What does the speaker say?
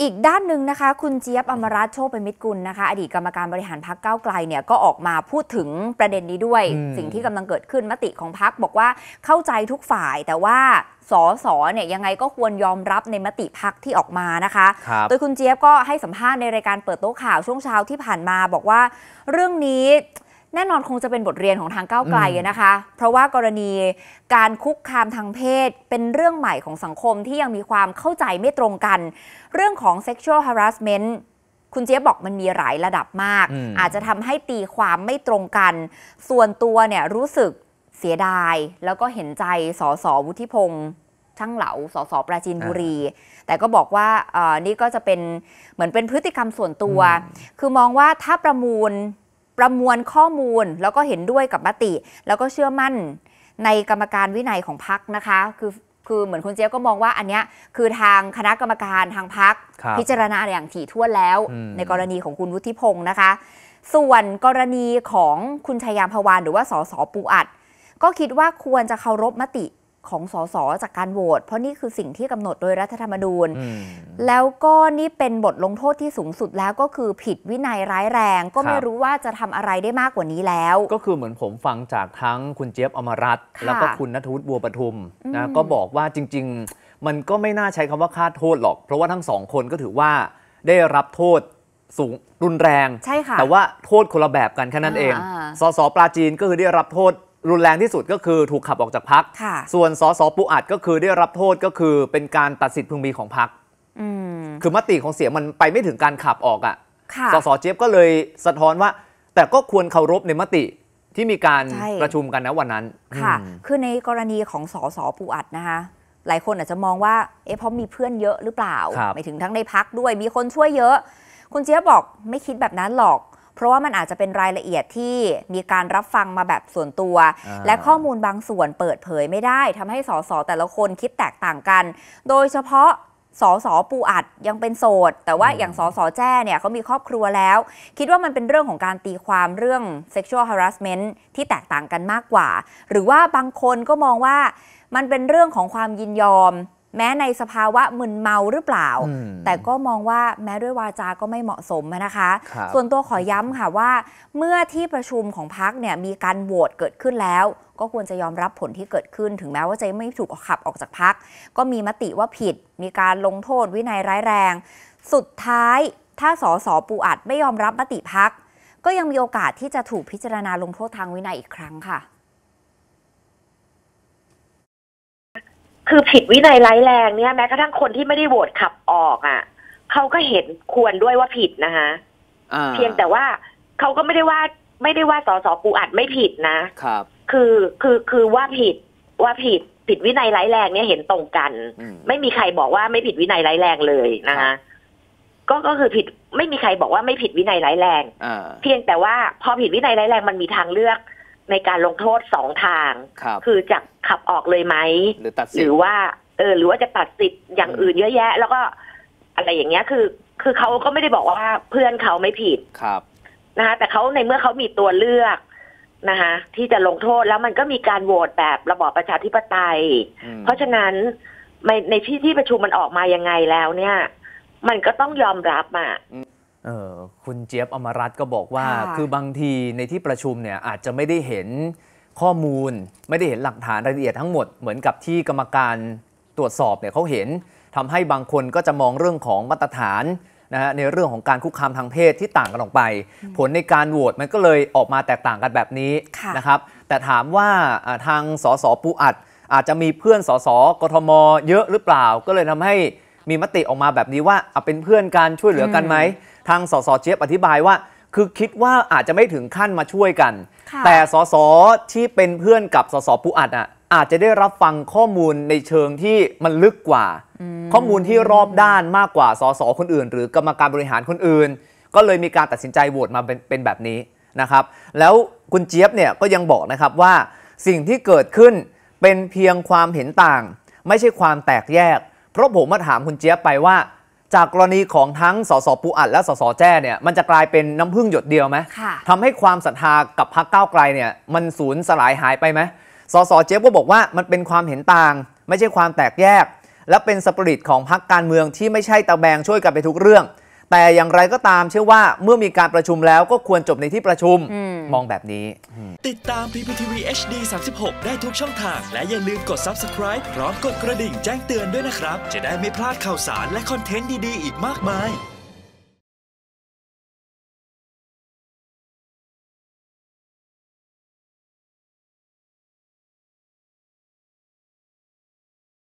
อีกด้านหนึ่งนะคะ คุณเจี๊ยบอมรัตโชคเป็นมิตรกุลนะคะ อดีตกรรมการบริหารพักเก้าไกลเนี่ยก็ออกมาพูดถึงประเด็นนี้ด้วย สิ่งที่กำลังเกิดขึ้นมติของพักบอกว่าเข้าใจทุกฝ่าย แต่ว่าสอสอเนี่ยยังไงก็ควรยอมรับในมติพักที่ออกมานะคะคโดยคุณเจี๊ยบก็ให้สัมภาษณ์ในรายการเปิดโต๊ะข่าวช่วงเช้าที่ผ่านมาบอกว่าเรื่องนี้แน่นอนคงจะเป็นบทเรียนของทางก้าวไกลนะคะ เพราะว่ากรณีการคุกคามทางเพศ เป็นเรื่องใหม่ของสังคมที่ยังมีความเข้าใจไม่ตรงกัน เรื่องของ sexual harassment คุณเจี๊ยบบอกมันมีหลายระดับมาก อาจจะทำให้ตีความไม่ตรงกัน ส่วนตัวเนี่ยรู้สึกเสียดาย แล้วก็เห็นใจสสวุฒิพงษ์ช่างเหลาสสปราจีนบุรี แต่ก็บอกว่านี่ก็จะเป็นเหมือนเป็นพฤติกรรมส่วนตัว คือมองว่าถ้าประมูลประมวลข้อมูลแล้วก็เห็นด้วยกับมติ แล้วก็เชื่อมั่น ในกรรมการวินัยของพักนะคะ คือคือเหมือนคุณเจี๊ยบก็มองว่าอันนี้คือทางคณะกรรมการทางพักพิจารณาอย่างถี่ถ้วนแล้ว ในกรณีของคุณวุฒิพงศ์นะคะ ส่วนกรณีของคุณชัยยามพวานหรือว่าสสปูอัด ก็คิดว่าควรจะเคารพมติของสสจากการโหวตเพราะนี่คือสิ่งที่กำหนดโดยรัฐธรรมนูญแล้วก็นี่เป็นบทลงโทษที่สูงสุดแล้วก็คือผิดวินัยร้ายแรง ก็ไม่รู้ว่าจะทำอะไรได้มากกว่านี้แล้ว ก็คือเหมือนผมฟังจากทั้งคุณเจี๊ยบอมรัตแล้วก็คุณนทวุฒิบัวปทุมนะก็บอกว่าจริง ๆ มันก็ไม่น่าใช้คำว่าคาดโทษหรอก เพราะว่าทั้งสองคนก็ถือว่าได้รับโทษสูงรุนแรงใช่ค่ะแต่ว่าโทษคนละแบบกันแค่นั้นเองสสปลาจีนก็คือได้รับโทษรุนแรงที่สุดก็คือถูกขับออกจากพักส่วนสส ปูอัดก็คือได้รับโทษก็คือเป็นการตัดสิทธิ์พึงมีของพักคือมติของเสียงมันไปไม่ถึงการขับออกอะ่ะ สส เจี๊ยบก็เลยสะท้อนว่า แต่ก็ควรเคารพในมติที่มีการประชุมกันนะวันนั้น ค่ะ คือในกรณีของสส ปูอัดนะคะ หลายคนอาจจะมองว่าเอ๊ะเพราะมีเพื่อนเยอะหรือเปล่าไ่ถึงทั้งในพักด้วยมีคนช่วยเยอะ คุณเจี๊ยบบอกไม่คิดแบบนั้นหรอกเพราะว่ามันอาจจะเป็นรายละเอียดที่มีการรับฟังมาแบบส่วนตัว และข้อมูลบางส่วนเปิดเผยไม่ได้ ทำให้สสแต่ละคนคิดแตกต่างกัน โดยเฉพาะสสปูอัดยังเป็นโสด แต่ว่าอย่างสสแจ้เนี่ยเขามีครอบครัวแล้ว คิดว่ามันเป็นเรื่องของการตีความเรื่อง sexual harassment ที่แตกต่างกันมากกว่า หรือว่าบางคนก็มองว่ามันเป็นเรื่องของความยินยอมแม้ในสภาวะมึนเมาหรือเปล่า แต่ก็มองว่าแม้ด้วยวาจาก็ไม่เหมาะสมนะคะ ส่วนตัวขอย้ำค่ะว่า เมื่อที่ประชุมของพักเนี่ยมีการโหวตเกิดขึ้นแล้ว ก็ควรจะยอมรับผลที่เกิดขึ้นถึงแม้ว่าจะไม่ถูกขับออกจากพัก ก็มีมติว่าผิด มีการลงโทษวินัยร้ายแรง สุดท้ายถ้าสสปูอัดไม่ยอมรับมติพักก็ยังมีโอกาสที่จะถูกพิจารณาลงโทษทางวินัยอีกครั้งค่ะคือผิดวินัยร้ายแรงเนี่ยแม้กระทั่งคนที่ไม่ได้โหวตขับออกอะ่ะเขาก็เห็นควรด้วยว่าผิดนะคะเพียงแต่ว่าเขาก็ไม่ได้ว่า ไม่ได้ว่าสสปูอัดไม่ผิดนะ ครับ คือคือคือว่าผิดว่าผิดผิดวินัยร้ายแรงเนี่ยเห็นตรงกันไม่มีใครบอกว่าไม่ผิดวินัยร้ายแรงเลยนะคะก็ก็คือผิดไม่มีใครบอกว่าไม่ผิดวินัยร้ายแรงเพียงแต่ว่าพอผิดวินัยร้ายแรงมันมีทางเลือก ในการลงโทษสองทางคคือจากขับออกเลยไหมหรือตัดสิทธิ์หรือว่า เออ หรือว่าจะตัดสิทธิ์อย่างอื่นเยอะแยะ แล้วก็อะไรอย่างเงี้ยคือคือเขาก็ไม่ได้บอกว่าเพื่อนเขาไม่ผิดครับนะคะแต่เขาในเมื่อเขามีตัวเลือกนะคะที่จะลงโทษแล้วมันก็มีการโหวตแบบระบอบประชาธิปไตย เพราะฉะนั้น ในในที่ที่ประชุมมันออกมายังไงแล้วเนี่ย มันก็ต้องยอมรับอ่ะเออ คุณเจี๊ยบอมรัตก็บอกว่า คือบางทีในที่ประชุมเนี่ย อาจจะไม่ได้เห็นข้อมูลไม่ได้เห็นหลักฐานรายละเอียดทั้งหมดเหมือนกับที่กรรมการตรวจสอบเนี่ยเขาเห็น ทำให้บางคนก็จะมองเรื่องของมาตรฐานนะฮะในเรื่องของการคุกคามทางเพศที่ต่างกันออกไป ผลในการโหวตมันก็เลยออกมาแตกต่างกันแบบนี้นะครับแต่ถามว่าทางสสปูอัด อาจจะมีเพื่อนสสกทม เยอะหรือเปล่าก็เลยทำให้มีมติออกมาแบบนี้ว่าเอาเป็นเพื่อนกันช่วยเหลือกันไหมทางสสเจี๊ยบอธิบายว่าคือคิดว่าอาจจะไม่ถึงขั้นมาช่วยกัน แต่สสที่เป็นเพื่อนกับสสปูอัดอ่ะอาจจะได้รับฟังข้อมูลในเชิงที่มันลึกกว่า ข้อมูลที่รอบด้านมากกว่าสสคนอื่นหรือกรรมการบริหารคนอื่น ก็เลยมีการตัดสินใจโหวตมาเป็นเป็นแบบนี้นะครับ แล้วคุณเจี๊ยบเนี่ยก็ยังบอกนะครับว่าสิ่งที่เกิดขึ้นเป็นเพียงความเห็นต่าง ไม่ใช่ความแตกแยก เพราะผมมาถามคุณเจี๊ยบไปว่าจากกรณีของทั้งสสปูอัดและสสแจ้เนี่ยมันจะกลายเป็นน้ำพึ่งหยดเดียวไหมทำให้ความศรัทธากับพรรคก้าวไกลเนี่ยมันสูญสลายหายไปไหมสสเจ๊ก็บอกว่ามันเป็นความเห็นต่าง ไม่ใช่ความแตกแยก และเป็นสปิริตของพรรคการเมืองที่ไม่ใช่ตะแบงช่วยกันไปทุกเรื่องแต่อย่างไรก็ตามเชื่อว่าเมื่อมีการประชุมแล้วก็ควรจบในที่ประชุม มองแบบนี้ ติดตาม PPTV HD 36ได้ทุกช่องทางและอย่าลืมกด subscribe พร้อมกดกระดิ่งแจ้งเตือนด้วยนะครับจะได้ไม่พลาดข่าวสารและคอนเทนต์ดีๆ อีกมากมาย